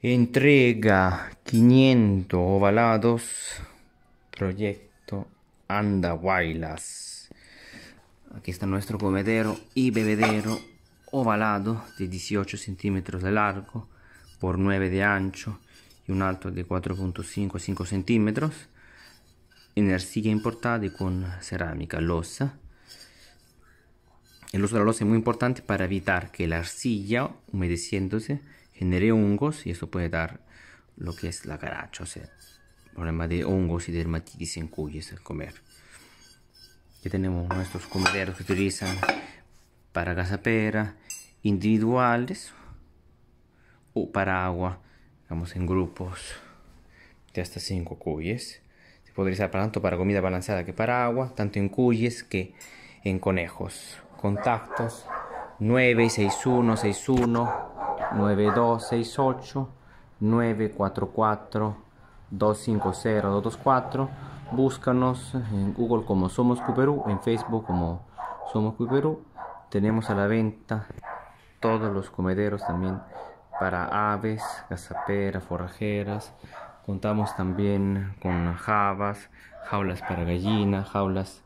Entrega 500 ovalados. Proyecto Andahuaylas. Aquí está nuestro comedero y bebedero ovalado de 18 centímetros de largo por 9 de ancho y un alto de 4.5 5 centímetros. arcilla importada con cerámica losa. El uso de la losa es muy importante para evitar que la arcilla humedeciéndose genere hongos y eso puede dar lo que es la caracho, o sea, problema de hongos y dermatitis en cuyes al comer. Ya tenemos nuestros comederos que utilizan para gazapera individuales o para agua, digamos en grupos de hasta 5 cuyes. Se puede usar tanto para comida balanceada que para agua, tanto en cuyes que en conejos. Contactos 6-1. 9268 944 250 224 búscanos en Google como Somos Cuperú, en Facebook como Somos Cuperú. Tenemos a la venta todos los comederos también para aves, cazaperas, forrajeras. Contamos también con jabas, jaulas para gallinas, jaulas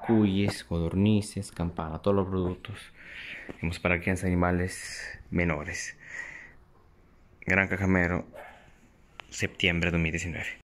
cuyes codornices, campana, todos los productos. Hemos para animales menores. Gran Cajamero, septiembre de 2019.